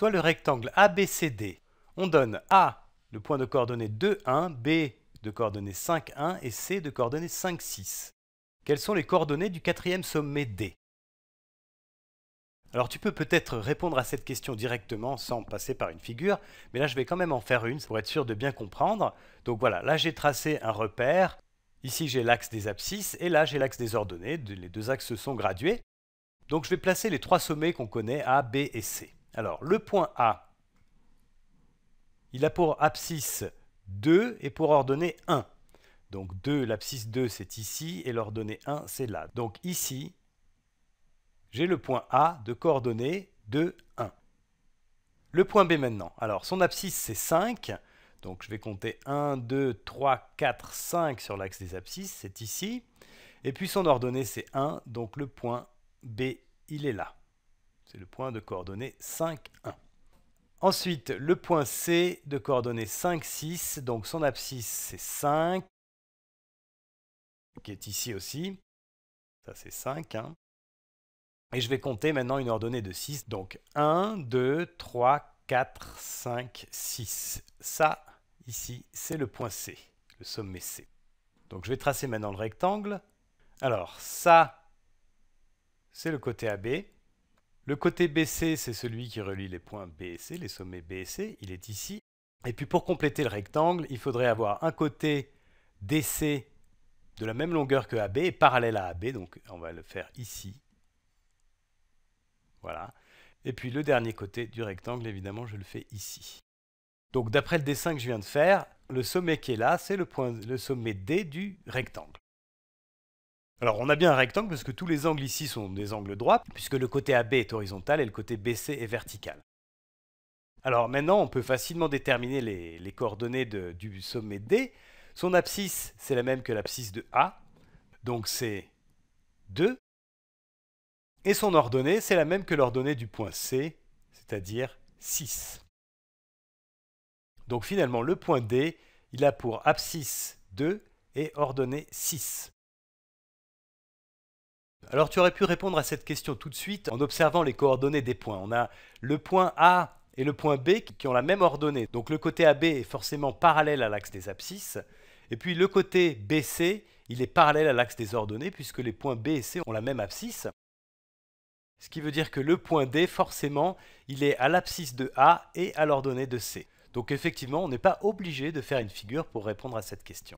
soit le rectangle ABCD. On donne A le point de coordonnées 2, 1, B de coordonnées 5, 1 et C de coordonnées 5, 6. Quelles sont les coordonnées du quatrième sommet D alors tu peux peut-être répondre à cette question directement sans passer par une figure, mais là je vais quand même en faire une pour être sûr de bien comprendre. Donc voilà, là j'ai tracé un repère, ici j'ai l'axe des abscisses et là j'ai l'axe des ordonnées, les deux axes sont gradués. Donc je vais placer les trois sommets qu'on connaît A, B et C. Alors, le point A, il a pour abscisse 2 et pour ordonnée 1. Donc 2, l'abscisse 2, c'est ici, et l'ordonnée 1, c'est là. Donc ici, j'ai le point A de coordonnées 2, 1. Le point B maintenant. Alors, son abscisse, c'est 5. Donc, je vais compter 1, 2, 3, 4, 5 sur l'axe des abscisses. C'est ici. Et puis, son ordonnée, c'est 1. Donc, le point B, il est là. C'est le point de coordonnée 5, 1. Ensuite, le point C de coordonnée 5, 6. Donc son abscisse, c'est 5, qui est ici aussi. Ça, c'est 5. Et je vais compter maintenant une ordonnée de 6. Donc 1, 2, 3, 4, 5, 6. Ça, ici, c'est le point C, le sommet C. Donc je vais tracer maintenant le rectangle. Alors ça, c'est le côté AB. Le côté BC, c'est celui qui relie les points B et C, les sommets B et C. Il est ici. Et puis pour compléter le rectangle, il faudrait avoir un côté DC de la même longueur que AB et parallèle à AB. Donc on va le faire ici. Voilà. Et puis le dernier côté du rectangle, évidemment, je le fais ici. Donc d'après le dessin que je viens de faire, le sommet qui est là, c'est le, le, sommet D du rectangle. Alors on a bien un rectangle parce que tous les angles ici sont des angles droits, puisque le côté AB est horizontal et le côté BC est vertical. Alors maintenant, on peut facilement déterminer les, coordonnées du sommet D. Son abscisse, c'est la même que l'abscisse de A, donc c'est 2. Et son ordonnée, c'est la même que l'ordonnée du point C, c'est-à-dire 6. Donc finalement, le point D, il a pour abscisse 2 et ordonnée 6. Alors tu aurais pu répondre à cette question tout de suite en observant les coordonnées des points. On a le point A et le point B qui ont la même ordonnée. Donc le côté AB est forcément parallèle à l'axe des abscisses. Et puis le côté BC, il est parallèle à l'axe des ordonnées puisque les points B et C ont la même abscisse. Ce qui veut dire que le point D, forcément, il est à l'abscisse de A et à l'ordonnée de C. Donc effectivement, on n'est pas obligé de faire une figure pour répondre à cette question.